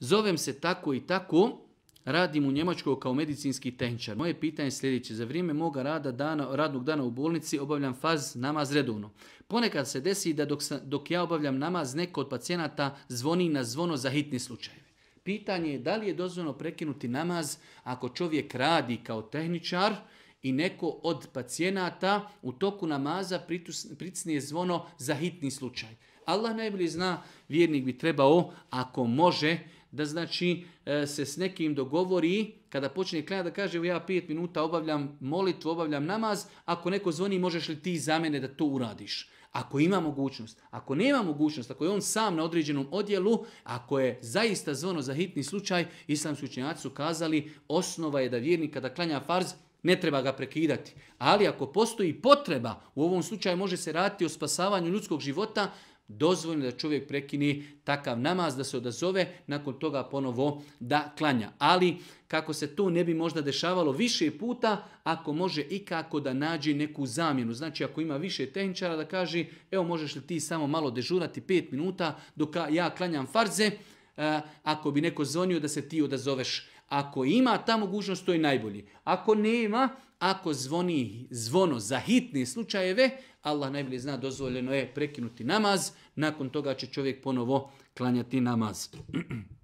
zovem se tako i tako, radim u Njemačkoj kao medicinski tenčar. Moje pitanje je sljedeće, za vrijeme moga rada dana, radnog dana u bolnici obavljam faz namaz redovno. Ponekad se desi da dok, sam, dok ja obavljam namaz, neko od pacijenata zvoni na zvono za hitni slučaj. Pitanje je da li je dozvoljeno prekinuti namaz ako čovjek radi kao tehničar i neko od pacijenata u toku namaza pricnije zvono za hitni slučaj. Allah najbolje zna, vjernik bi trebao, ako može, da znači e, se s nekim dogovori, kada počne klanja da kaže ja pet minuta obavljam molitvu, obavljam namaz, ako neko zvoni možeš li ti za mene da to uradiš? Ako ima mogućnost, ako nema mogućnost, ako je on sam na određenom odjelu, ako je zaista zvono za hitni slučaj, islamski učenjaci su kazali, osnova je da vjernik kada klanja farz, ne treba ga prekidati. Ali ako postoji potreba, u ovom slučaju može se raditi o spasavanju ljudskog života, dozvoljno da čovjek prekini takav namaz, da se odazove, nakon toga ponovo da klanja. Ali kako se to ne bi možda dešavalo više puta, ako može ikako da nađe neku zamjenu. Znači ako ima više tehničara da kaže, evo možeš li ti samo malo dežurati 5 minuta dok ja klanjam farze, E, ako bi neko zvonio da se ti odazoveš. Ako ima ta mogućnost, to je najbolji. Ako nema, ako zvoni zvono za hitne slučajeve, Allah najbolje zna dozvoljeno je prekinuti namaz, nakon toga će čovjek ponovo klanjati namaz.